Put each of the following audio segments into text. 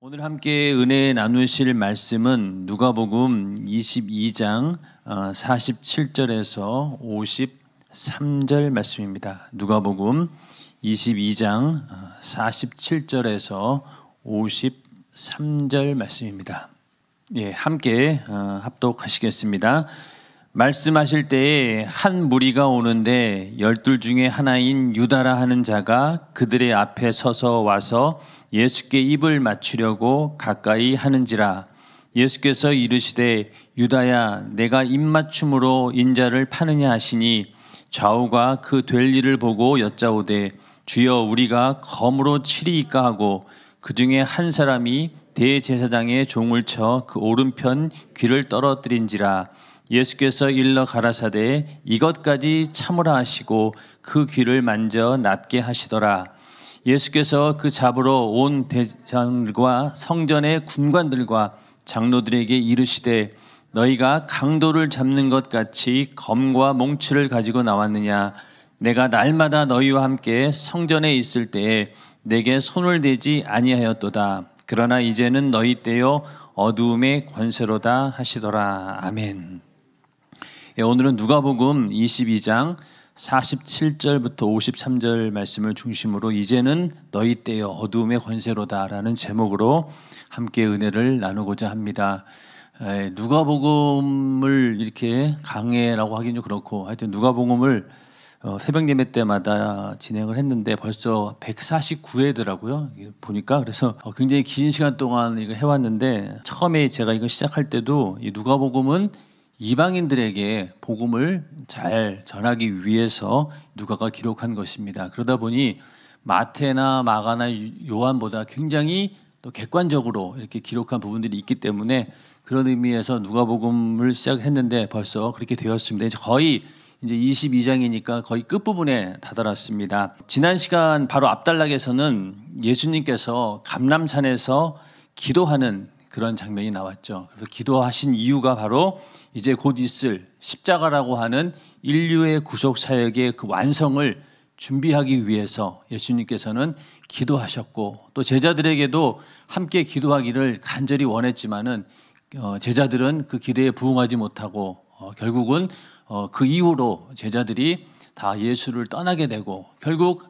오늘 함께 은혜 나누실 말씀은 누가복음 22장 47절에서 53절 말씀입니다. 누가복음 22장 47절에서 53절 말씀입니다. 예, 함께 어, 합독하시겠습니다. 말씀하실 때에 한 무리가 오는데 열둘 중에 하나인 유다라 하는 자가 그들의 앞에 서서 와서 예수께 입을 맞추려고 가까이 하는지라 예수께서 이르시되 유다야 내가 입맞춤으로 인자를 파느냐 하시니 좌우가 그 될 일을 보고 여짜오되 주여 우리가 검으로 치리이까 하고 그 중에 한 사람이 대제사장의 종을 쳐 그 오른편 귀를 떨어뜨린지라 예수께서 일러 가라사대 이것까지 참으라 하시고 그 귀를 만져 낫게 하시더라 예수께서 그 잡으러 온 대장들과 성전의 군관들과 장로들에게 이르시되 너희가 강도를 잡는 것 같이 검과 몽치를 가지고 나왔느냐 내가 날마다 너희와 함께 성전에 있을 때에 내게 손을 대지 아니하였도다 그러나 이제는 너희 때요 어두움의 권세로다 하시더라 아멘. 예, 오늘은 누가복음 22장 47절부터 53절 말씀을 중심으로 이제는 너희 때의 어두움의 권세로다라는 제목으로 함께 은혜를 나누고자 합니다. 누가복음을 이렇게 강해라고 하긴 좀 그렇고 하여튼 누가복음을 어, 새벽 예배 때마다 진행을 했는데 벌써 149회더라고요. 보니까 그래서 어, 굉장히 긴 시간 동안 이거 해왔는데 처음에 제가 이거 시작할 때도 이 누가복음은 이방인들에게 복음을 잘 전하기 위해서 누가가 기록한 것입니다. 그러다 보니 마테나 마가나 요한보다 굉장히 또 객관적으로 이렇게 기록한 부분들이 있기 때문에 그런 의미에서 누가복음을 시작했는데 벌써 그렇게 되었습니다. 이제 거의 이제 22장이니까 거의 끝부분에 다다랐습니다. 지난 시간 바로 앞달락에서는 예수님께서 감람산에서 기도하는 그런 장면이 나왔죠. 그래서 기도하신 이유가 바로 이제 곧 있을 십자가라고 하는 인류의 구속 사역의 그 완성을 준비하기 위해서 예수님께서는 기도하셨고 또 제자들에게도 함께 기도하기를 간절히 원했지만은 어, 제자들은 그 기대에 부응하지 못하고 어, 결국은 어, 그 이후로 제자들이 다 예수를 떠나게 되고 결국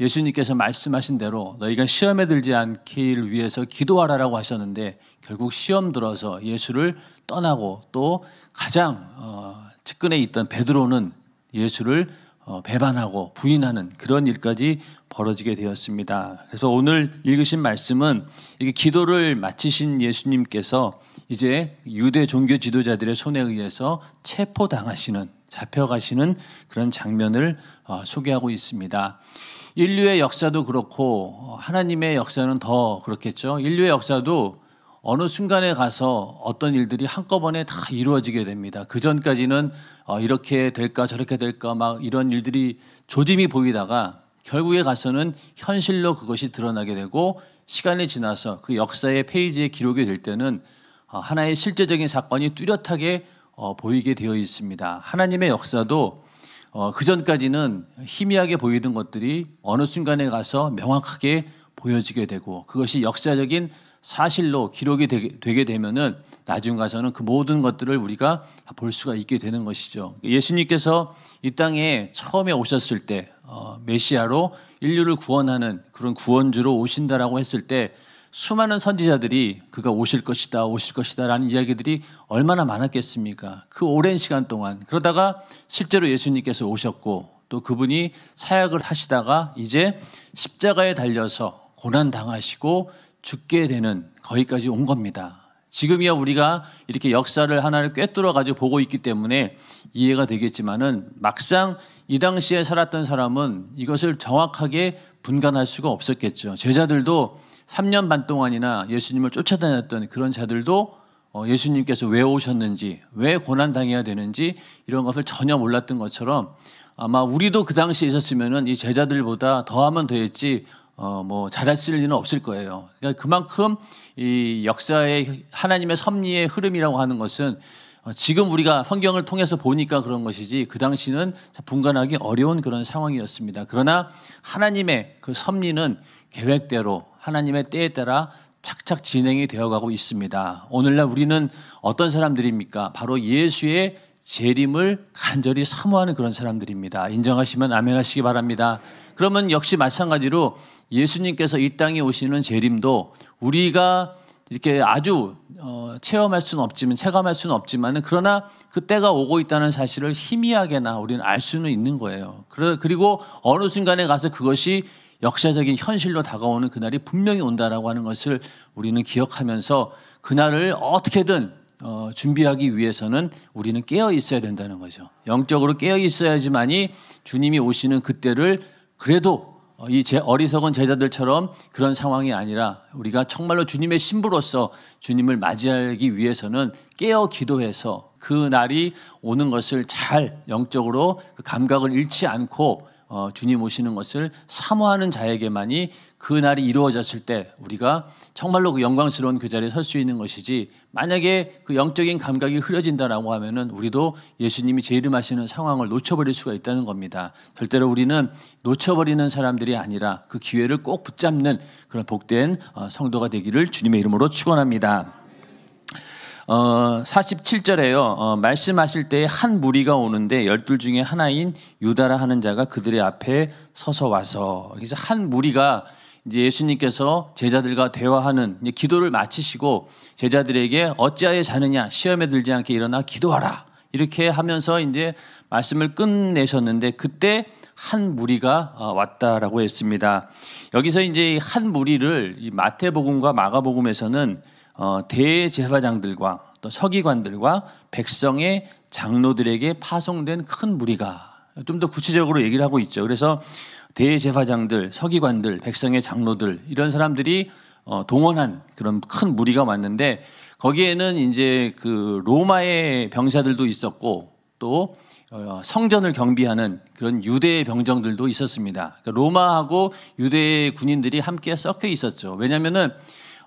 예수님께서 말씀하신 대로 너희가 시험에 들지 않기를 위해서 기도하라라고 하셨는데 결국 시험 들어서 예수를 떠나고 또 가장 어, 측근에 있던 베드로는 예수를 어, 배반하고 부인하는 그런 일까지 벌어지게 되었습니다. 그래서 오늘 읽으신 말씀은 이게 기도를 마치신 예수님께서 이제 유대 종교 지도자들의 손에 의해서 체포당하시는 잡혀가시는 그런 장면을 어, 소개하고 있습니다. 인류의 역사도 그렇고 하나님의 역사는 더 그렇겠죠. 인류의 역사도 어느 순간에 가서 어떤 일들이 한꺼번에 다 이루어지게 됩니다. 그 전까지는 어, 이렇게 될까 저렇게 될까 막 이런 일들이 조짐이 보이다가 결국에 가서는 현실로 그것이 드러나게 되고 시간이 지나서 그 역사의 페이지에 기록이 될 때는 어, 하나의 실제적인 사건이 뚜렷하게 어, 보이게 되어 있습니다. 하나님의 역사도 어, 그 전까지는 희미하게 보이던 것들이 어느 순간에 가서 명확하게 보여지게 되고 그것이 역사적인 사실로 기록이 되게, 되게 되면은 나중 가서는 그 모든 것들을 우리가 볼 수가 있게 되는 것이죠. 예수님께서 이 땅에 처음에 오셨을 때 어, 메시아로 인류를 구원하는 그런 구원주로 오신다라고 했을 때 수많은 선지자들이 그가 오실 것이다, 오실 것이다 라는 이야기들이 얼마나 많았겠습니까? 그 오랜 시간 동안. 그러다가 실제로 예수님께서 오셨고 또 그분이 사역을 하시다가 이제 십자가에 달려서 고난당하시고 죽게 되는 거기까지 온 겁니다. 지금이야 우리가 이렇게 역사를 하나를 꿰뚫어 가지고 보고 있기 때문에 이해가 되겠지만은 막상 이 당시에 살았던 사람은 이것을 정확하게 분간할 수가 없었겠죠. 제자들도 3년 반 동안이나 예수님을 쫓아다녔던 그런 자들도 어, 예수님께서 왜 오셨는지, 왜 고난 당해야 되는지 이런 것을 전혀 몰랐던 것처럼 아마 우리도 그 당시에 있었으면이 제자들보다 더하면 더했지 어, 뭐 잘했을 리는 없을 거예요. 그러니까 그만큼 이 역사의 하나님의 섭리의 흐름이라고 하는 것은 어, 지금 우리가 성경을 통해서 보니까 그런 것이지 그 당시는 분간하기 어려운 그런 상황이었습니다. 그러나 하나님의 그 섭리는 계획대로 하나님의 때에 따라 착착 진행이 되어가고 있습니다. 오늘날 우리는 어떤 사람들입니까? 바로 예수의 재림을 간절히 사모하는 그런 사람들입니다. 인정하시면 아멘하시기 바랍니다. 그러면 역시 마찬가지로 예수님께서 이 땅에 오시는 재림도 우리가 이렇게 아주 어, 체험할 수는 없지만 체감할 수는 없지만 그러나 그 때가 오고 있다는 사실을 희미하게나 우리는 알 수는 있는 거예요. 그리고 어느 순간에 가서 그것이 역사적인 현실로 다가오는 그날이 분명히 온다라고 하는 것을 우리는 기억하면서 그날을 어떻게든 어, 준비하기 위해서는 우리는 깨어 있어야 된다는 거죠. 영적으로 깨어 있어야지만이 주님이 오시는 그때를 그래도 어, 이제 어리석은 제자들처럼 그런 상황이 아니라 우리가 정말로 주님의 신부로서 주님을 맞이하기 위해서는 깨어 기도해서 그 날이 오는 것을 잘 영적으로 그 감각을 잃지 않고 어, 주님 오시는 것을 사모하는 자에게만이 그 날이 이루어졌을 때 우리가 정말로 그 영광스러운 그 자리에 설 수 있는 것이지 만약에 그 영적인 감각이 흐려진다라고 하면은 우리도 예수님이 제 이름 하시는 상황을 놓쳐버릴 수가 있다는 겁니다. 절대로 우리는 놓쳐버리는 사람들이 아니라 그 기회를 꼭 붙잡는 그런 복된 어, 성도가 되기를 주님의 이름으로 축원합니다. 어, 47절에요. 어, 말씀하실 때에 한 무리가 오는데 열둘 중에 하나인 유다라 하는 자가 그들의 앞에 서서 와서 그래서 한 무리가 이제 예수님께서 제자들과 대화하는 기도를 마치시고 제자들에게 어찌하여 자느냐 시험에 들지 않게 일어나 기도하라 이렇게 하면서 이제 말씀을 끝내셨는데 그때 한 무리가 어, 왔다라고 했습니다. 여기서 이제 한 무리를 마태복음과 마가복음에서는 어, 대제사장들과 또 서기관들과 백성의 장로들에게 파송된 큰 무리가 좀 더 구체적으로 얘기를 하고 있죠. 그래서 대제사장들, 서기관들, 백성의 장로들 이런 사람들이 어, 동원한 그런 큰 무리가 왔는데 거기에는 이제 그 로마의 병사들도 있었고 또 어, 성전을 경비하는 그런 유대의 병정들도 있었습니다. 그러니까 로마하고 유대 군인들이 함께 섞여 있었죠. 왜냐하면은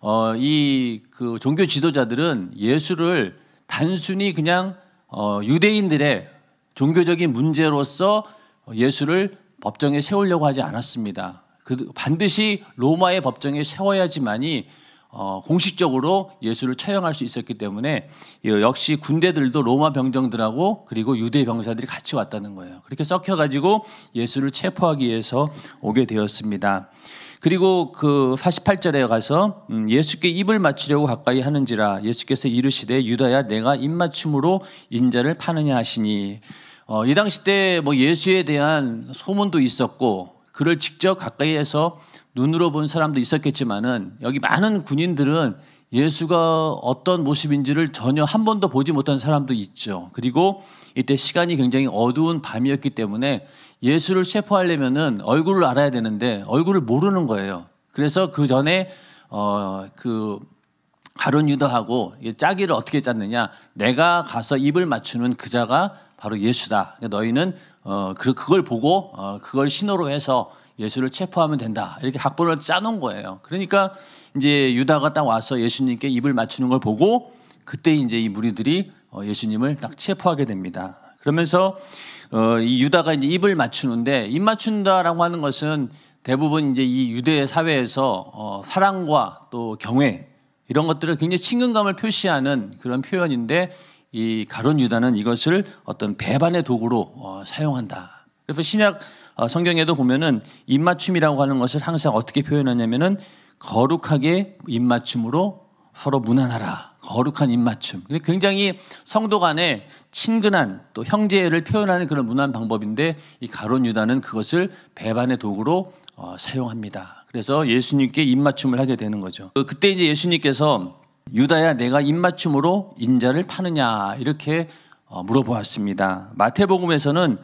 어, 이그 종교 지도자들은 예수를 단순히 그냥 어, 유대인들의 종교적인 문제로서 예수를 법정에 세우려고 하지 않았습니다. 그 반드시 로마의 법정에 세워야지만이 어, 공식적으로 예수를 처형할 수 있었기 때문에 역시 군대들도 로마 병정들하고 그리고 유대 병사들이 같이 왔다는 거예요. 그렇게 섞여가지고 예수를 체포하기 위해서 오게 되었습니다. 그리고 그 48절에 가서 음, 예수께 입을 맞추려고 가까이 하는지라 예수께서 이르시되 유다야 내가 입맞춤으로 인자를 파느냐 하시니 어, 이 당시 때 뭐 예수에 대한 소문도 있었고 그를 직접 가까이에서 눈으로 본 사람도 있었겠지만은 여기 많은 군인들은 예수가 어떤 모습인지를 전혀 한 번도 보지 못한 사람도 있죠. 그리고 이때 시간이 굉장히 어두운 밤이었기 때문에 예수를 체포하려면은 얼굴을 알아야 되는데 얼굴을 모르는 거예요. 그래서 그 전에 어, 그 가론 유다하고 짜기를 어떻게 짰느냐? 내가 가서 입을 맞추는 그자가 바로 예수다. 그러니까 너희는 어, 그, 걸 보고 어, 그걸 신호로 해서 예수를 체포하면 된다. 이렇게 각본을 짜놓은 거예요. 그러니까 이제 유다가 딱 와서 예수님께 입을 맞추는 걸 보고 그때 이제 이 무리들이 어, 예수님을 딱 체포하게 됩니다. 그러면서 어, 이 유다가 이제 입을 맞추는데 입 맞춘다라고 하는 것은 대부분 이제 이 유대 사회에서 어, 사랑과 또 경외 이런 것들을 굉장히 친근감을 표시하는 그런 표현인데 이 가론 유다는 이것을 어떤 배반의 도구로 어, 사용한다. 그래서 신약 어, 성경에도 보면은 입맞춤이라고 하는 것을 항상 어떻게 표현하냐면은 거룩하게 입맞춤으로 서로 무난하라. 거룩한 입맞춤. 굉장히 성도 간에 친근한 또 형제를 표현하는 그런 문화 방법인데 이 가론 유다는 그것을 배반의 도구로 어, 사용합니다. 그래서 예수님께 입맞춤을 하게 되는 거죠. 그 그때 이제 예수님께서 유다야 내가 입맞춤으로 인자를 파느냐 이렇게 어, 물어보았습니다. 마태복음에서는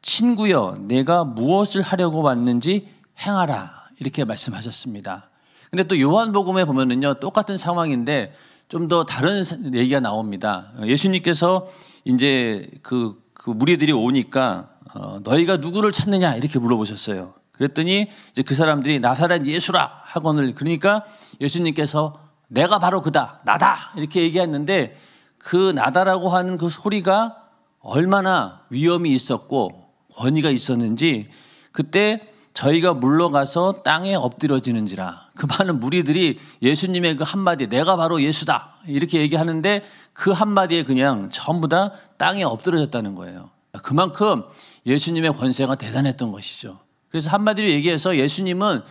친구여 내가 무엇을 하려고 왔는지 행하라 이렇게 말씀하셨습니다. 근데 또 요한복음에 보면은요 똑같은 상황인데 좀더 다른 얘기가 나옵니다. 예수님께서 이제 그, 그 무리들이 오니까 어, 너희가 누구를 찾느냐 이렇게 물어보셨어요. 그랬더니 이제 그 사람들이 나사렛 예수라 학원을 그러니까 예수님께서 내가 바로 그다 나다 이렇게 얘기했는데 그 나다라고 하는 그 소리가 얼마나 위험이 있었고 권위가 있었는지 그때 저희가 물러가서 땅에 엎드려지는지라 그 많은 무리들이 예수님의 그 한마디, 내가 바로 예수다. 이렇게 얘기하는데 그 한마디에 그냥 전부 다 땅에 엎드려졌다는 거예요. 그만큼 예수님의 권세가 대단했던 것이죠. 그래서 한마디로 얘기해서 예수님은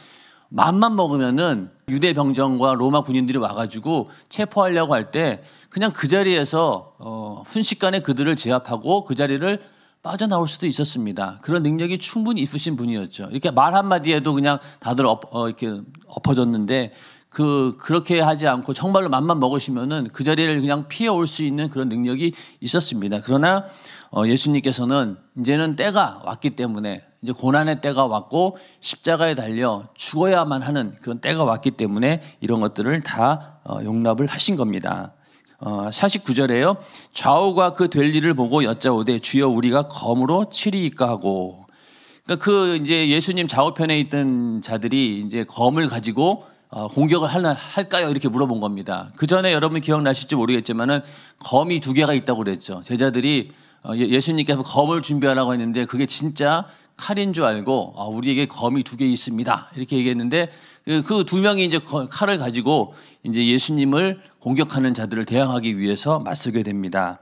맘만 먹으면은 유대 병정과 로마 군인들이 와가지고 체포하려고 할 때 그냥 그 자리에서 어, 순식간에 그들을 제압하고 그 자리를 빠져나올 수도 있었습니다. 그런 능력이 충분히 있으신 분이었죠. 이렇게 말 한마디에도 그냥 다들 엎, 어, 이렇게 엎어졌는데 그 그렇게 하지 않고 정말로 맘만 먹으시면은 그 자리를 그냥 피해 올 수 있는 그런 능력이 있었습니다. 그러나 어, 예수님께서는 이제는 때가 왔기 때문에 이제 고난의 때가 왔고 십자가에 달려 죽어야만 하는 그런 때가 왔기 때문에 이런 것들을 다 어, 용납을 하신 겁니다. 어, 49절에요. 좌우가 그 될 일을 보고 여자오되 주여 우리가 검으로 치리이까 하고. 그러니까 그 이제 예수님 좌우편에 있던 자들이 이제 검을 가지고 어, 공격을 하나 할까요? 이렇게 물어본 겁니다. 그 전에 여러분 기억나실지 모르겠지만은 검이 두 개가 있다고 그랬죠. 제자들이 어, 예, 예수님께서 검을 준비하라고 했는데 그게 진짜 칼인 줄 알고 아, 우리에게 검이 두 개 있습니다. 이렇게 얘기했는데 예, 그두 명이 이제 칼을 가지고 이제 예수님을 공격하는 자들을 대항하기 위해서 맞서게 됩니다.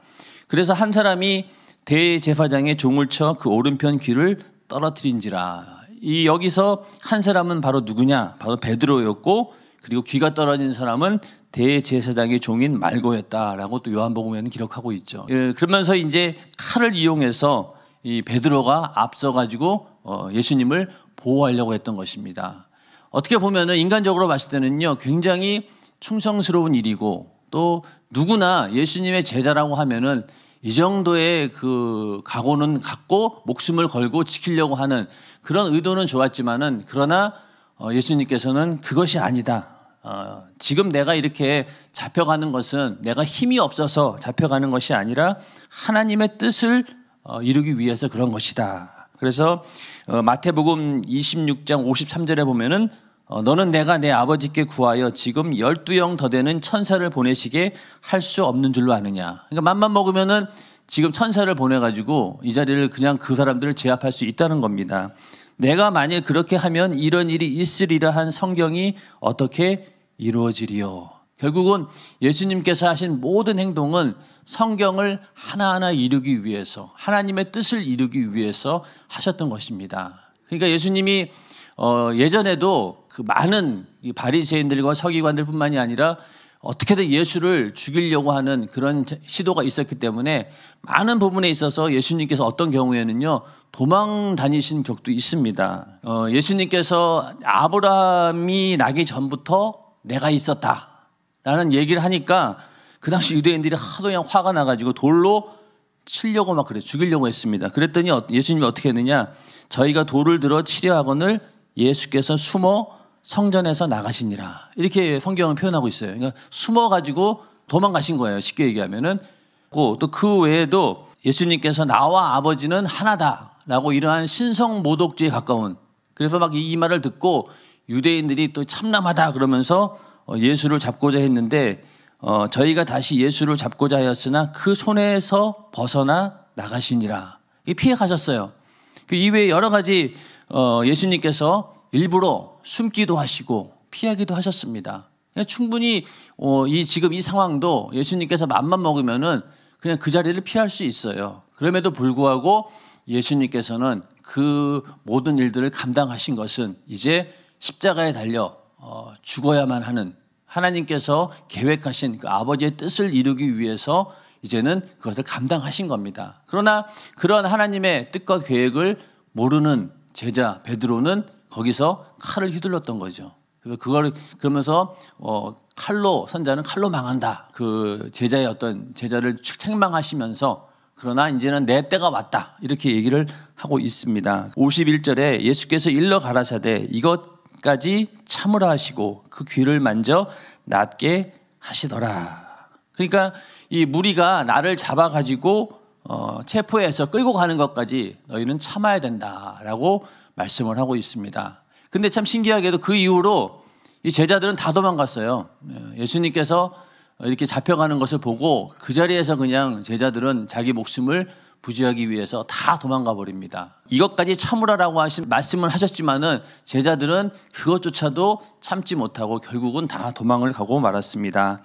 그래서 한 사람이 대제사장의 종을 쳐 그 오른편 귀를 떨어뜨린지라. 이 여기서 한 사람은 바로 누구냐? 바로 베드로였고 그리고 귀가 떨어진 사람은 대제사장의 종인 말고였다라고 또 요한복음에는 기록하고 있죠. 예, 그러면서 이제 칼을 이용해서 이 베드로가 앞서 가지고 어, 예수님을 보호하려고 했던 것입니다. 어떻게 보면 인간적으로 봤을 때는요, 굉장히 충성스러운 일이고 또 누구나 예수님의 제자라고 하면은 이 정도의 그 각오는 갖고 목숨을 걸고 지키려고 하는 그런 의도는 좋았지만은 그러나 어, 예수님께서는 그것이 아니다. 어, 지금 내가 이렇게 잡혀가는 것은 내가 힘이 없어서 잡혀가는 것이 아니라 하나님의 뜻을 어, 이루기 위해서 그런 것이다. 그래서 어, 마태복음 26장 53절에 보면은 어, 너는 내가 내 아버지께 구하여 지금 열두 영더 되는 천사를 보내시게 할 수 없는 줄로 아느냐. 그러니까 맘만 먹으면은 지금 천사를 보내가지고 이 자리를 그냥 그 사람들을 제압할 수 있다는 겁니다. 내가 만일 그렇게 하면 이런 일이 있으리라 한 성경이 어떻게 이루어지리요. 결국은 예수님께서 하신 모든 행동은 성경을 하나하나 이루기 위해서 하나님의 뜻을 이루기 위해서 하셨던 것입니다. 그러니까 예수님이 어, 예전에도 그 많은 바리새인들과 서기관들뿐만이 아니라 어떻게든 예수를 죽이려고 하는 그런 시도가 있었기 때문에 많은 부분에 있어서 예수님께서 어떤 경우에는요 도망 다니신 적도 있습니다. 어, 예수님께서 아브라함이 나기 전부터 내가 있었다. 라는 얘기를 하니까 그 당시 유대인들이 하도 그냥 화가 나가지고 돌로 치려고 막 그래 죽이려고 했습니다. 그랬더니 어, 예수님이 어떻게 했느냐? 저희가 돌을 들어 치려하거늘 예수께서 숨어 성전에서 나가시니라. 이렇게 성경은 표현하고 있어요. 그러니까 숨어 가지고 도망가신 거예요. 쉽게 얘기하면은 또 그 외에도 예수님께서 나와 아버지는 하나다라고 이러한 신성 모독죄에 가까운 그래서 막 이 말을 듣고 유대인들이 또 참남하다 그러면서 어, 예수를 잡고자 했는데 어, 저희가 다시 예수를 잡고자 하였으나 그 손에서 벗어나 나가시니라. 피해 가셨어요. 그 이외에 여러 가지 어, 예수님께서 일부러 숨기도 하시고 피하기도 하셨습니다. 그러니까 충분히 어, 이 지금 이 상황도 예수님께서 맘만 먹으면은 그냥 그 자리를 피할 수 있어요. 그럼에도 불구하고 예수님께서는 그 모든 일들을 감당하신 것은 이제 십자가에 달려 어, 죽어야만 하는 하나님께서 계획하신 그 아버지의 뜻을 이루기 위해서 이제는 그것을 감당하신 겁니다. 그러나 그런 하나님의 뜻과 계획을 모르는 제자 베드로는 거기서 칼을 휘둘렀던 거죠. 그래서 그걸 그러면서 어, 칼로 선자는 칼로 망한다. 그 제자의 어떤 제자를 책망하시면서 그러나 이제는 내 때가 왔다. 이렇게 얘기를 하고 있습니다. 51절에 예수께서 일러 가라사대 이것 까지 참으라 하시고 그 귀를 만져 낫게 하시더라. 그러니까 이 무리가 나를 잡아가지고 어, 체포해서 끌고 가는 것까지 너희는 참아야 된다라고 말씀을 하고 있습니다. 근데 참 신기하게도 그 이후로 이 제자들은 다 도망갔어요. 예수님께서 이렇게 잡혀가는 것을 보고 그 자리에서 그냥 제자들은 자기 목숨을 부지하기 위해서 다 도망가 버립니다. 이것까지 참으라라고 하신 말씀을 하셨지만은 제자들은 그것조차도 참지 못하고 결국은 다 도망을 가고 말았습니다.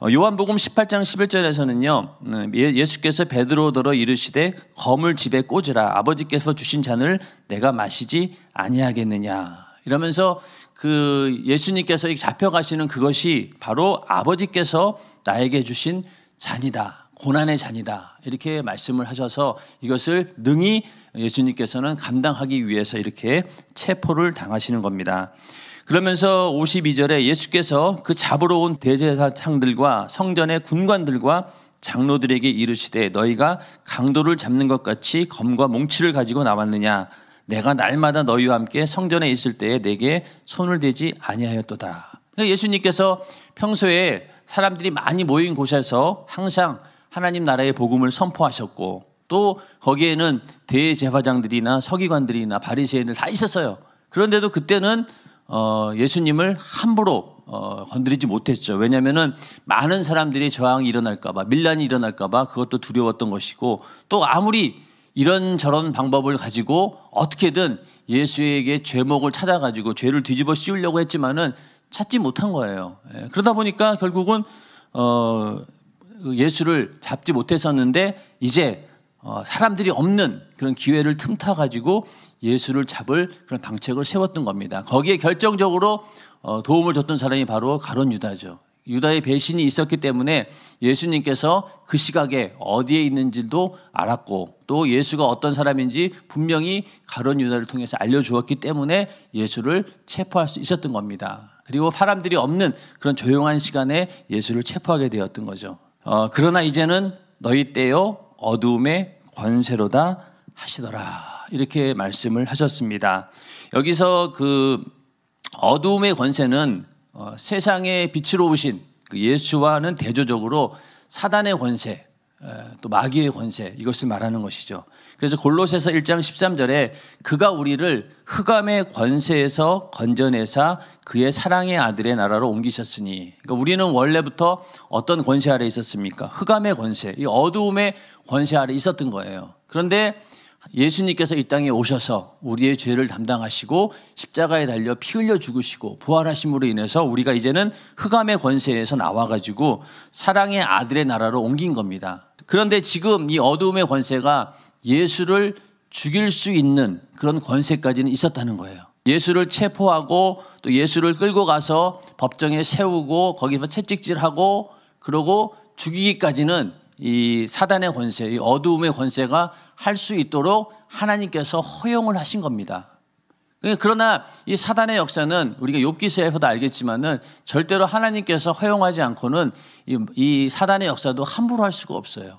어, 요한복음 18장 11절에서는요. 음, 예, 예수께서 베드로더러 이르시되 검을 집에 꽂으라 아버지께서 주신 잔을 내가 마시지 아니하겠느냐. 이러면서 그 예수님께서 잡혀가시는 그것이 바로 아버지께서 나에게 주신 잔이다. 고난의 잔이다. 이렇게 말씀을 하셔서 이것을 능히 예수님께서는 감당하기 위해서 이렇게 체포를 당하시는 겁니다. 그러면서 52절에 예수께서 그 잡으러 온 대제사장들과 성전의 군관들과 장로들에게 이르시되 너희가 강도를 잡는 것 같이 검과 몽치를 가지고 나왔느냐 내가 날마다 너희와 함께 성전에 있을 때에 내게 손을 대지 아니하였도다. 그러니까 예수님께서 평소에 사람들이 많이 모인 곳에서 항상 하나님 나라의 복음을 선포하셨고 또 거기에는 대제사장들이나 서기관들이나 바리새인들 다 있었어요. 그런데도 그때는 어, 예수님을 함부로 어, 건드리지 못했죠. 왜냐면은 많은 사람들이 저항이 일어날까봐 밀란이 일어날까봐 그것도 두려웠던 것이고 또 아무리 이런 저런 방법을 가지고 어떻게든 예수에게 죄목을 찾아가지고 죄를 뒤집어 씌우려고 했지만은 찾지 못한 거예요. 예, 그러다 보니까 결국은 어, 그 예수를 잡지 못했었는데 이제 어, 사람들이 없는 그런 기회를 틈타 가지고 예수를 잡을 그런 방책을 세웠던 겁니다. 거기에 결정적으로 어, 도움을 줬던 사람이 바로 가론 유다죠. 유다의 배신이 있었기 때문에 예수님께서 그 시각에 어디에 있는지도 알았고 또 예수가 어떤 사람인지 분명히 가론 유다를 통해서 알려주었기 때문에 예수를 체포할 수 있었던 겁니다. 그리고 사람들이 없는 그런 조용한 시간에 예수를 체포하게 되었던 거죠. 어, 그러나 이제는 너희 때요 어두움의 권세로다 하시더라 이렇게 말씀을 하셨습니다. 여기서 그 어두움의 권세는 어, 세상의 빛으로 오신 그 예수와는 대조적으로 사단의 권세 또 마귀의 권세 이것을 말하는 것이죠. 그래서 골로새서 1장 13절에 그가 우리를 흑암의 권세에서 건져내사 그의 사랑의 아들의 나라로 옮기셨으니 그러니까 우리는 원래부터 어떤 권세 아래 있었습니까? 흑암의 권세, 이 어두움의 권세 아래 있었던 거예요. 그런데 예수님께서 이 땅에 오셔서 우리의 죄를 담당하시고 십자가에 달려 피 흘려 죽으시고 부활하심으로 인해서 우리가 이제는 흑암의 권세에서 나와가지고 사랑의 아들의 나라로 옮긴 겁니다. 그런데 지금 이 어두움의 권세가 예수를 죽일 수 있는 그런 권세까지는 있었다는 거예요. 예수를 체포하고 또 예수를 끌고 가서 법정에 세우고 거기서 채찍질하고 그러고 죽이기까지는 이 사단의 권세, 이 어두움의 권세가 할수 있도록 하나님께서 허용을 하신 겁니다. 예, 그러나 이 사단의 역사는 우리가 욥기서에서도 알겠지만은 절대로 하나님께서 허용하지 않고는 이, 이 사단의 역사도 함부로 할 수가 없어요.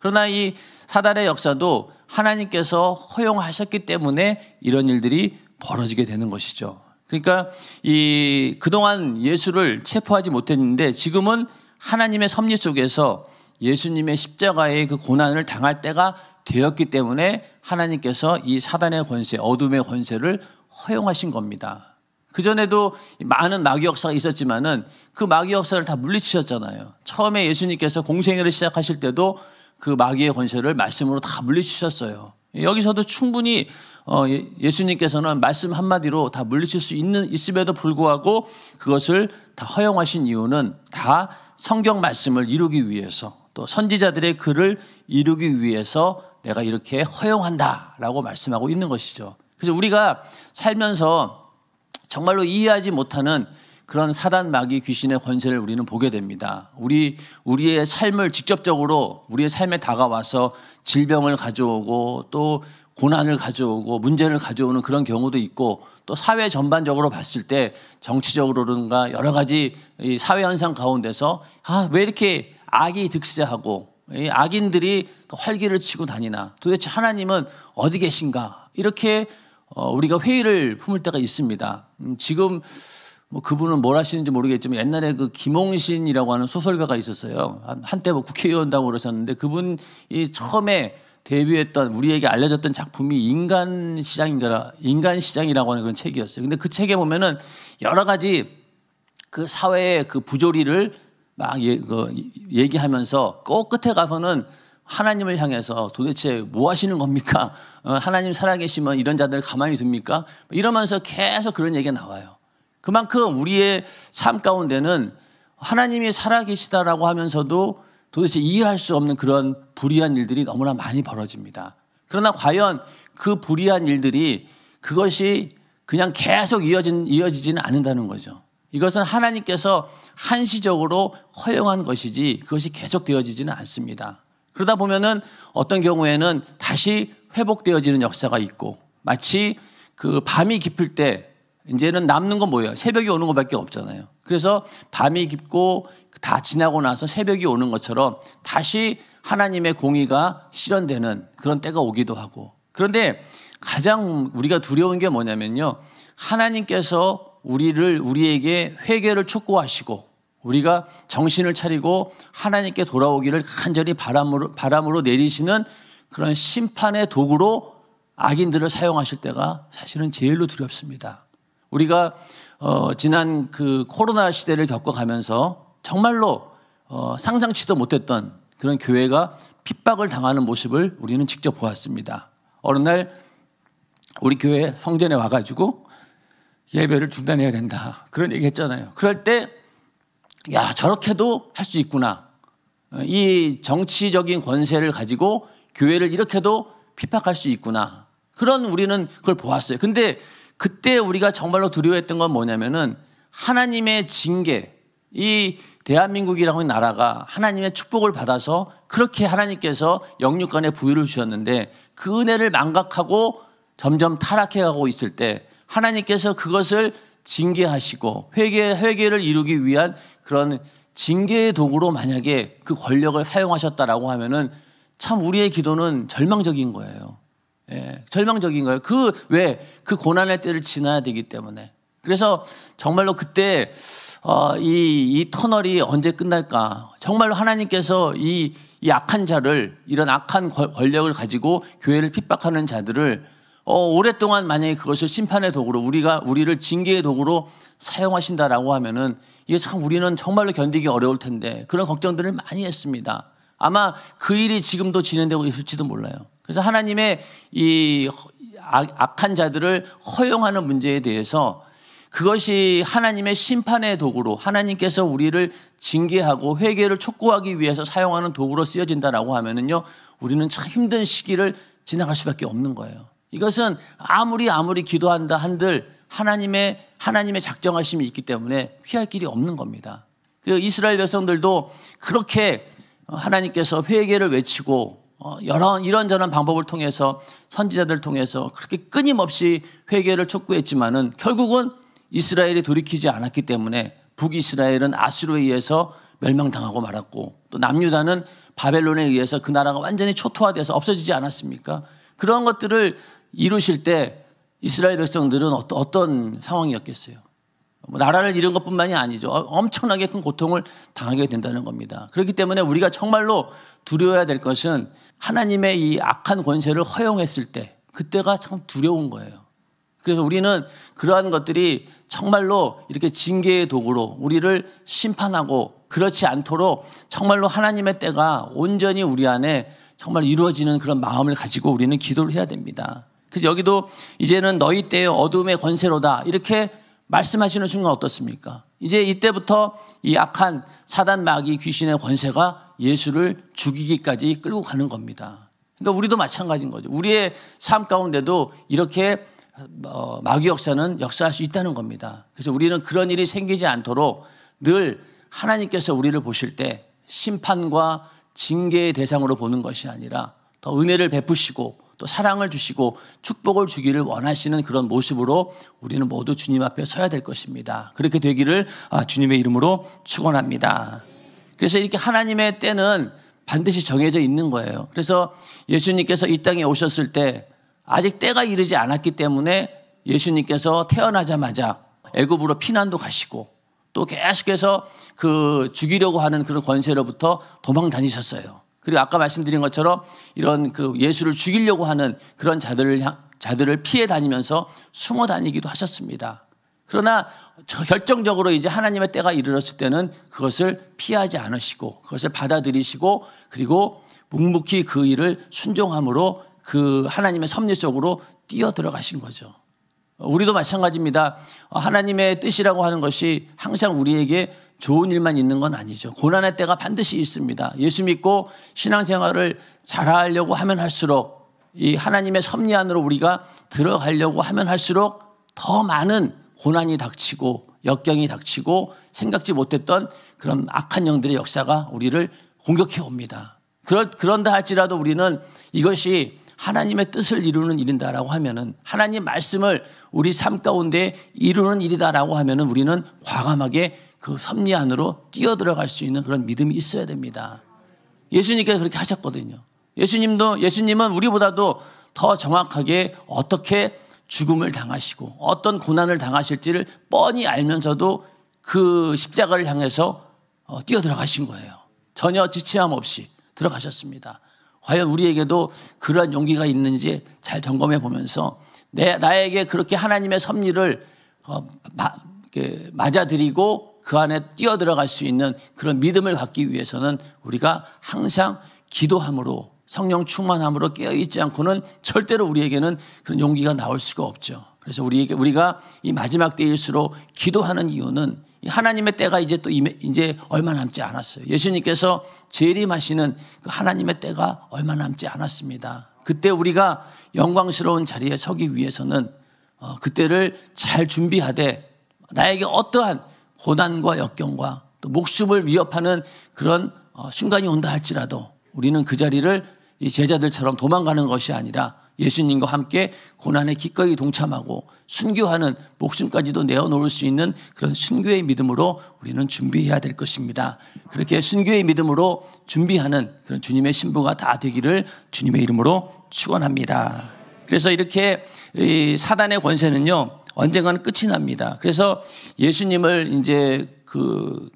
그러나 이 사단의 역사도 하나님께서 허용하셨기 때문에 이런 일들이 벌어지게 되는 것이죠. 그러니까 이 그동안 예수를 체포하지 못했는데 지금은 하나님의 섭리 속에서 예수님의 십자가의 그 고난을 당할 때가 되었기 때문에 하나님께서 이 사단의 권세, 어둠의 권세를 허용하신 겁니다. 그 전에도 많은 마귀 역사가 있었지만은 그 마귀 역사를 다 물리치셨잖아요. 처음에 예수님께서 공생애를 시작하실 때도 그 마귀의 권세를 말씀으로 다 물리치셨어요. 여기서도 충분히 어, 예, 예수님께서는 말씀 한마디로 다 물리칠 수 있는 있음에도 불구하고 그것을 다 허용하신 이유는 다 성경 말씀을 이루기 위해서 또 선지자들의 글을 이루기 위해서 내가 이렇게 허용한다라고 말씀하고 있는 것이죠. 그래서 우리가 살면서 정말로 이해하지 못하는 그런 사단 마귀 귀신의 권세를 우리는 보게 됩니다. 우리 우리의 삶을 직접적으로 우리의 삶에 다가와서 질병을 가져오고 또 고난을 가져오고 문제를 가져오는 그런 경우도 있고 또 사회 전반적으로 봤을 때 정치적으로든가 여러 가지 사회 현상 가운데서 아, 왜 이렇게 악이 득세하고 이 악인들이 활기를 치고 다니나 도대체 하나님은 어디 계신가 이렇게 어, 우리가 회의를 품을 때가 있습니다. 음, 지금 뭐 그분은 뭘 하시는지 모르겠지만 옛날에 그 김홍신이라고 하는 소설가가 있었어요. 한때 뭐 국회의원다고 그러셨는데 그분이 처음에 데뷔했던 우리에게 알려졌던 작품이 인간 시장인가 인간 시장이라고 하는 그런 책이었어요. 근데 그 책에 보면은 여러 가지 그 사회의 그 부조리를 막 예, 그, 얘기하면서 꼭 끝에 가서는 하나님을 향해서 도대체 뭐 하시는 겁니까? 어, 하나님 살아계시면 이런 자들 가만히 둡니까? 이러면서 계속 그런 얘기가 나와요. 그만큼 우리의 삶 가운데는 하나님이 살아계시다라고 하면서도 도대체 이해할 수 없는 그런 불의한 일들이 너무나 많이 벌어집니다. 그러나 과연 그 불의한 일들이 그것이 그냥 계속 이어진, 이어지지는 않는다는 거죠. 이것은 하나님께서 한시적으로 허용한 것이지 그것이 계속 되어지지는 않습니다. 그러다 보면은 어떤 경우에는 다시 회복되어지는 역사가 있고 마치 그 밤이 깊을 때 이제는 남는 건 뭐예요? 새벽이 오는 것밖에 없잖아요. 그래서 밤이 깊고 다 지나고 나서 새벽이 오는 것처럼 다시 하나님의 공의가 실현되는 그런 때가 오기도 하고. 그런데 가장 우리가 두려운 게 뭐냐면요. 하나님께서 우리를 우리에게 회개를 촉구하시고 우리가 정신을 차리고 하나님께 돌아오기를 간절히 바람으로, 바람으로 내리시는 그런 심판의 도구로 악인들을 사용하실 때가 사실은 제일로 두렵습니다. 우리가 어, 지난 그 코로나 시대를 겪어가면서 정말로 어, 상상치도 못했던 그런 교회가 핍박을 당하는 모습을 우리는 직접 보았습니다. 어느 날 우리 교회 성전에 와가지고 예배를 중단해야 된다. 그런 얘기 했잖아요. 그럴 때 야, 저렇게도 할 수 있구나. 이 정치적인 권세를 가지고 교회를 이렇게도 핍박할 수 있구나. 그런 우리는 그걸 보았어요. 근데 그때 우리가 정말로 두려워했던 건 뭐냐면은 하나님의 징계, 이 대한민국이라고 하는 나라가 하나님의 축복을 받아서 그렇게 하나님께서 영육간의 부유를 주셨는데 그 은혜를 망각하고 점점 타락해가고 있을 때 하나님께서 그것을 징계하시고 회계 회개를 이루기 위한 그런 징계의 도구로 만약에 그 권력을 사용하셨다라고 하면은 참 우리의 기도는 절망적인 거예요. 예, 절망적인 거예요. 그 왜그 그 고난의 때를 지나야 되기 때문에. 그래서 정말로 그때 어, 이, 이 터널이 언제 끝날까? 정말로 하나님께서 이, 이 악한 자를 이런 악한 권력을 가지고 교회를 핍박하는 자들을 어, 오랫동안 만약에 그것을 심판의 도구로 우리가 우리를 징계의 도구로 사용하신다라고 하면은 이게 참 우리는 정말로 견디기 어려울 텐데 그런 걱정들을 많이 했습니다. 아마 그 일이 지금도 진행되고 있을지도 몰라요. 그래서 하나님의 이 아, 악한 자들을 허용하는 문제에 대해서 그것이 하나님의 심판의 도구로 하나님께서 우리를 징계하고 회개를 촉구하기 위해서 사용하는 도구로 쓰여진다라고 하면은요 우리는 참 힘든 시기를 지나갈 수밖에 없는 거예요. 이것은 아무리 아무리 기도한다 한들 하나님의 하나님의 작정하심이 있기 때문에 피할 길이 없는 겁니다. 그 이스라엘 백성들도 그렇게 어, 하나님께서 회개를 외치고 어, 여러 이런저런 방법을 통해서 선지자들 통해서 그렇게 끊임없이 회개를 촉구했지만은 결국은 이스라엘이 돌이키지 않았기 때문에 북이스라엘은 아수르에 의해서 멸망당하고 말았고 또 남유다는 바벨론에 의해서 그 나라가 완전히 초토화돼서 없어지지 않았습니까? 그런 것들을 이루실 때 이스라엘 백성들은 어떤 상황이었겠어요? 뭐 나라를 잃은 것뿐만이 아니죠. 어, 엄청나게 큰 고통을 당하게 된다는 겁니다. 그렇기 때문에 우리가 정말로 두려워야 될 것은 하나님의 이 악한 권세를 허용했을 때 그때가 참 두려운 거예요. 그래서 우리는 그러한 것들이 정말로 이렇게 징계의 도구로 우리를 심판하고 그렇지 않도록 정말로 하나님의 때가 온전히 우리 안에 정말 이루어지는 그런 마음을 가지고 우리는 기도를 해야 됩니다. 그래서 여기도 이제는 너희 때의 어둠의 권세로다. 이렇게 말씀하시는 순간 어떻습니까? 이제 이때부터 이 악한 사단 마귀 귀신의 권세가 예수를 죽이기까지 끌고 가는 겁니다. 그러니까 우리도 마찬가지인 거죠. 우리의 삶 가운데도 이렇게 어, 마귀 역사는 역사할 수 있다는 겁니다. 그래서 우리는 그런 일이 생기지 않도록 늘 하나님께서 우리를 보실 때 심판과 징계의 대상으로 보는 것이 아니라 더 은혜를 베푸시고 또 사랑을 주시고 축복을 주기를 원하시는 그런 모습으로 우리는 모두 주님 앞에 서야 될 것입니다. 그렇게 되기를 아, 주님의 이름으로 축원합니다. 그래서 이렇게 하나님의 때는 반드시 정해져 있는 거예요. 그래서 예수님께서 이 땅에 오셨을 때 아직 때가 이르지 않았기 때문에 예수님께서 태어나자마자 애굽으로 피난도 가시고 또 계속해서 그 죽이려고 하는 그런 권세로부터 도망 다니셨어요. 그리고 아까 말씀드린 것처럼 이런 그 예수를 죽이려고 하는 그런 자들을 자들을 피해 다니면서 숨어 다니기도 하셨습니다. 그러나 결정적으로 이제 하나님의 때가 이르렀을 때는 그것을 피하지 않으시고 그것을 받아들이시고 그리고 묵묵히 그 일을 순종함으로 그 하나님의 섭리 속으로 뛰어 들어가신 거죠. 우리도 마찬가지입니다. 하나님의 뜻이라고 하는 것이 항상 우리에게 좋은 일만 있는 건 아니죠. 고난의 때가 반드시 있습니다. 예수 믿고 신앙생활을 잘하려고 하면 할수록 이 하나님의 섭리 안으로 우리가 들어가려고 하면 할수록 더 많은 고난이 닥치고 역경이 닥치고 생각지 못했던 그런 악한 영들의 역사가 우리를 공격해 옵니다. 그런 그런다 할지라도 우리는 이것이 하나님의 뜻을 이루는 일인다라고 하면은 하나님 말씀을 우리 삶 가운데 이루는 일이다라고 하면은 우리는 과감하게 그 섭리 안으로 뛰어들어갈 수 있는 그런 믿음이 있어야 됩니다. 예수님께서 그렇게 하셨거든요. 예수님도 예수님은 우리보다도 더 정확하게 어떻게 죽음을 당하시고 어떤 고난을 당하실지를 뻔히 알면서도 그 십자가를 향해서 어, 뛰어들어가신 거예요. 전혀 지체함 없이 들어가셨습니다. 과연 우리에게도 그러한 용기가 있는지 잘 점검해 보면서 내 나에게 그렇게 하나님의 섭리를 어, 마, 그 맞아들이고 그 안에 뛰어들어갈 수 있는 그런 믿음을 갖기 위해서는 우리가 항상 기도함으로 성령 충만함으로 깨어있지 않고는 절대로 우리에게는 그런 용기가 나올 수가 없죠. 그래서 우리에게 우리가 이 마지막 때일수록 기도하는 이유는 하나님의 때가 이제 또 이제 얼마 남지 않았어요. 예수님께서 재림하시는 그 하나님의 때가 얼마 남지 않았습니다. 그때 우리가 영광스러운 자리에 서기 위해서는 어, 그때를 잘 준비하되 나에게 어떠한 고난과 역경과 또 목숨을 위협하는 그런 어, 순간이 온다 할지라도 우리는 그 자리를 이 제자들처럼 도망가는 것이 아니라 예수님과 함께 고난에 기꺼이 동참하고 순교하는 목숨까지도 내어놓을 수 있는 그런 순교의 믿음으로 우리는 준비해야 될 것입니다. 그렇게 순교의 믿음으로 준비하는 그런 주님의 신부가 다 되기를 주님의 이름으로 축원합니다. 그래서 이렇게 사단의 권세는요 언젠가는 끝이 납니다. 그래서 예수님을 이제 그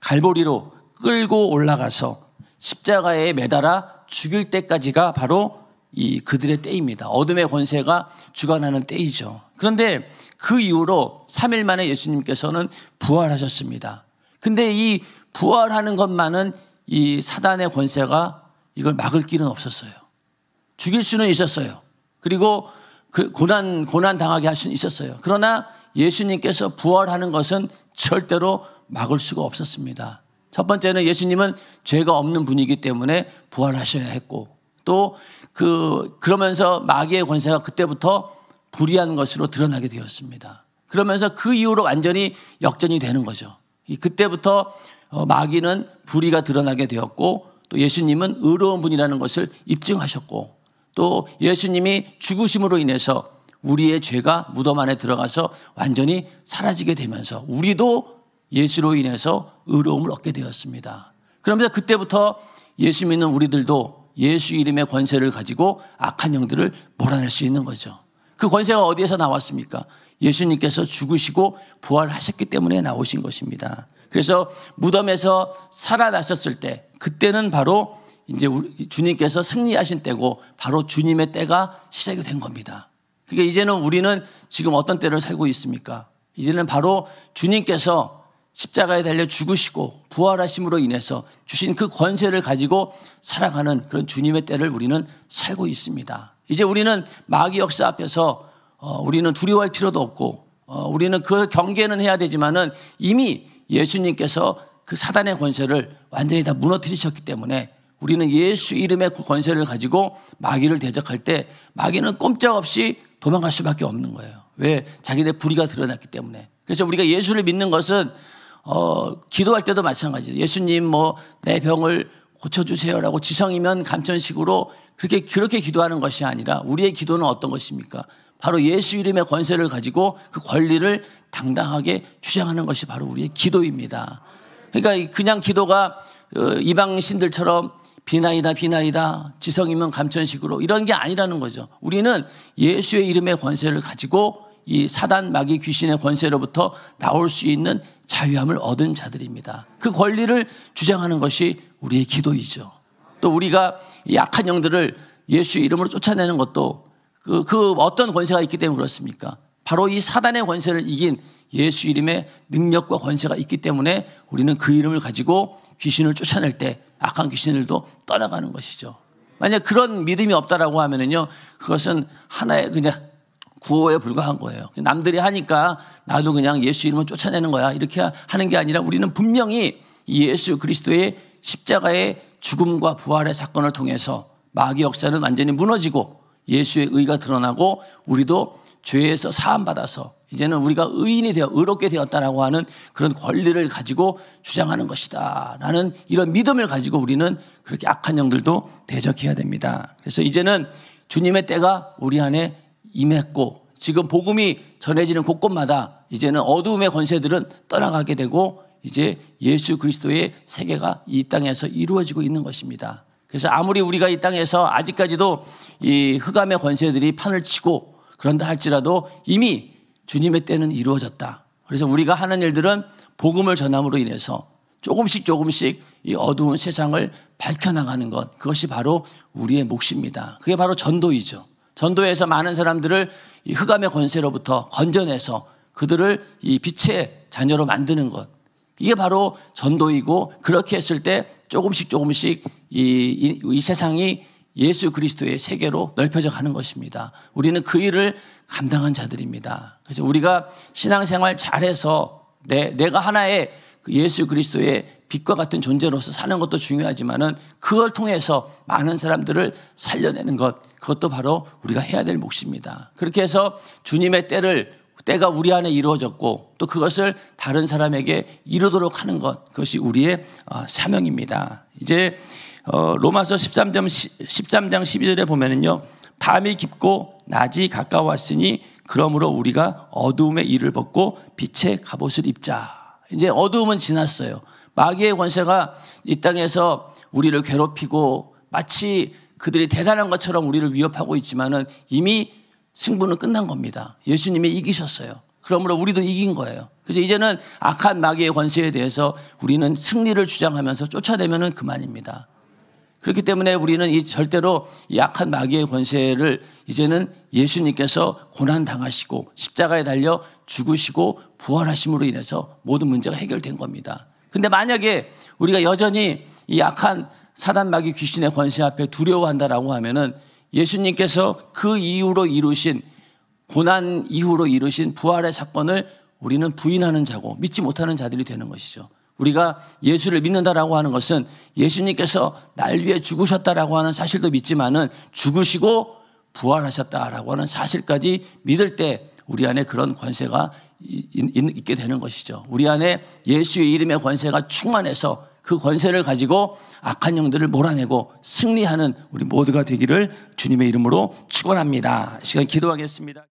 갈보리로 끌고 올라가서 십자가에 매달아 죽일 때까지가 바로 이 그들의 때입니다. 어둠의 권세가 주관하는 때이죠. 그런데 그 이후로 3일 만에 예수님께서는 부활하셨습니다. 근데 이 부활하는 것만은 이 사단의 권세가 이걸 막을 길은 없었어요. 죽일 수는 있었어요. 그리고 그 고난 고난 당하게 할 수는 있었어요. 그러나 예수님께서 부활하는 것은 절대로 막을 수가 없었습니다. 첫 번째는 예수님은 죄가 없는 분이기 때문에 부활하셔야 했고 또 그 그러면서 마귀의 권세가 그때부터 불의한 것으로 드러나게 되었습니다. 그러면서 그 이후로 완전히 역전이 되는 거죠. 그때부터 어, 마귀는 불의가 드러나게 되었고 또 예수님은 의로운 분이라는 것을 입증하셨고 또 예수님이 죽으심으로 인해서 우리의 죄가 무덤 안에 들어가서 완전히 사라지게 되면서 우리도 예수로 인해서 의로움을 얻게 되었습니다. 그러면서 그때부터 예수 믿는 우리들도 예수 이름의 권세를 가지고 악한 영들을 몰아낼 수 있는 거죠. 그 권세가 어디에서 나왔습니까? 예수님께서 죽으시고 부활하셨기 때문에 나오신 것입니다. 그래서 무덤에서 살아나셨을 때 그때는 바로 이제 우리, 주님께서 승리하신 때고 바로 주님의 때가 시작이 된 겁니다. 그게 그러니까 이제는 우리는 지금 어떤 때를 살고 있습니까? 이제는 바로 주님께서 십자가에 달려 죽으시고 부활하심으로 인해서 주신 그 권세를 가지고 살아가는 그런 주님의 때를 우리는 살고 있습니다. 이제 우리는 마귀 역사 앞에서 어, 우리는 두려워할 필요도 없고 어, 우리는 그 경계는 해야 되지만은 이미 예수님께서 그 사단의 권세를 완전히 다 무너뜨리셨기 때문에 우리는 예수 이름의 권세를 가지고 마귀를 대적할 때 마귀는 꼼짝없이 도망갈 수밖에 없는 거예요. 왜? 자기네 불의가 드러났기 때문에. 그래서 우리가 예수를 믿는 것은 어, 기도할 때도 마찬가지예요. 예수님 뭐 내 병을 고쳐주세요라고 지성이면 감천식으로 그렇게 그렇게 기도하는 것이 아니라 우리의 기도는 어떤 것입니까? 바로 예수 이름의 권세를 가지고 그 권리를 당당하게 주장하는 것이 바로 우리의 기도입니다. 그러니까 그냥 기도가 어, 이방신들처럼 비나이다 비나이다 지성이면 감천식으로 이런 게 아니라는 거죠. 우리는 예수의 이름의 권세를 가지고 이 사단 마귀 귀신의 권세로부터 나올 수 있는 자유함을 얻은 자들입니다. 그 권리를 주장하는 것이 우리의 기도이죠. 또 우리가 약한 영들을 예수 이름으로 쫓아내는 것도 그, 그 어떤 권세가 있기 때문에 그렇습니까? 바로 이 사단의 권세를 이긴 예수 이름의 능력과 권세가 있기 때문에 우리는 그 이름을 가지고 귀신을 쫓아낼 때 악한 귀신들도 떠나가는 것이죠. 만약 그런 믿음이 없다라고 하면은요, 그것은 하나의 그냥 구호에 불과한 거예요. 남들이 하니까 나도 그냥 예수 이름을 쫓아내는 거야. 이렇게 하는 게 아니라 우리는 분명히 예수 그리스도의 십자가의 죽음과 부활의 사건을 통해서 마귀 역사는 완전히 무너지고 예수의 의가 드러나고 우리도 죄에서 사함받아서 이제는 우리가 의인이 되어 의롭게 되었다라고 하는 그런 권리를 가지고 주장하는 것이다라는 이런 믿음을 가지고 우리는 그렇게 악한 영들도 대적해야 됩니다. 그래서 이제는 주님의 때가 우리 안에 임했고 지금 복음이 전해지는 곳곳마다 이제는 어두움의 권세들은 떠나가게 되고 이제 예수 그리스도의 세계가 이 땅에서 이루어지고 있는 것입니다. 그래서 아무리 우리가 이 땅에서 아직까지도 이 흑암의 권세들이 판을 치고 그런다 할지라도 이미 주님의 때는 이루어졌다. 그래서 우리가 하는 일들은 복음을 전함으로 인해서 조금씩 조금씩 이 어두운 세상을 밝혀나가는 것. 그것이 바로 우리의 몫입니다. 그게 바로 전도이죠. 전도에서 많은 사람들을 이 흑암의 권세로부터 건져내서 그들을 이 빛의 자녀로 만드는 것. 이게 바로 전도이고 그렇게 했을 때 조금씩 조금씩 이, 이, 이 세상이 예수 그리스도의 세계로 넓혀져 가는 것입니다. 우리는 그 일을 감당한 자들입니다. 그래서 우리가 신앙생활 잘해서 내, 내가 하나의 그 예수 그리스도의 빛과 같은 존재로서 사는 것도 중요하지만은 그걸 통해서 많은 사람들을 살려내는 것 그것도 바로 우리가 해야 될 몫입니다. 그렇게 해서 주님의 때를 때가 우리 안에 이루어졌고 또 그것을 다른 사람에게 이루도록 하는 것 그것이 우리의 아, 사명입니다. 이제 어, 로마서 13장, 13장 12절에 보면은요. 밤이 깊고 낮이 가까웠으니 그러므로 우리가 어두움의 일을 벗고 빛의 갑옷을 입자. 이제 어두움은 지났어요. 마귀의 권세가 이 땅에서 우리를 괴롭히고 마치 그들이 대단한 것처럼 우리를 위협하고 있지만은 이미 승부는 끝난 겁니다. 예수님이 이기셨어요. 그러므로 우리도 이긴 거예요. 그래서 이제는 악한 마귀의 권세에 대해서 우리는 승리를 주장하면서 쫓아내면은 그만입니다. 그렇기 때문에 우리는 이 절대로 약한 마귀의 권세를 이제는 예수님께서 고난 당하시고 십자가에 달려 죽으시고 부활하심으로 인해서 모든 문제가 해결된 겁니다. 근데 만약에 우리가 여전히 이 약한 사단 마귀 귀신의 권세 앞에 두려워한다라고 하면은 예수님께서 그 이후로 이루신 고난 이후로 이루신 부활의 사건을 우리는 부인하는 자고 믿지 못하는 자들이 되는 것이죠. 우리가 예수를 믿는다라고 하는 것은 예수님께서 날 위해 죽으셨다라고 하는 사실도 믿지만은 죽으시고 부활하셨다라고 하는 사실까지 믿을 때 우리 안에 그런 권세가 있게 되는 것이죠. 우리 안에 예수의 이름의 권세가 충만해서 그 권세를 가지고 악한 영들을 몰아내고 승리하는 우리 모두가 되기를 주님의 이름으로 축원합니다. 시간 기도하겠습니다.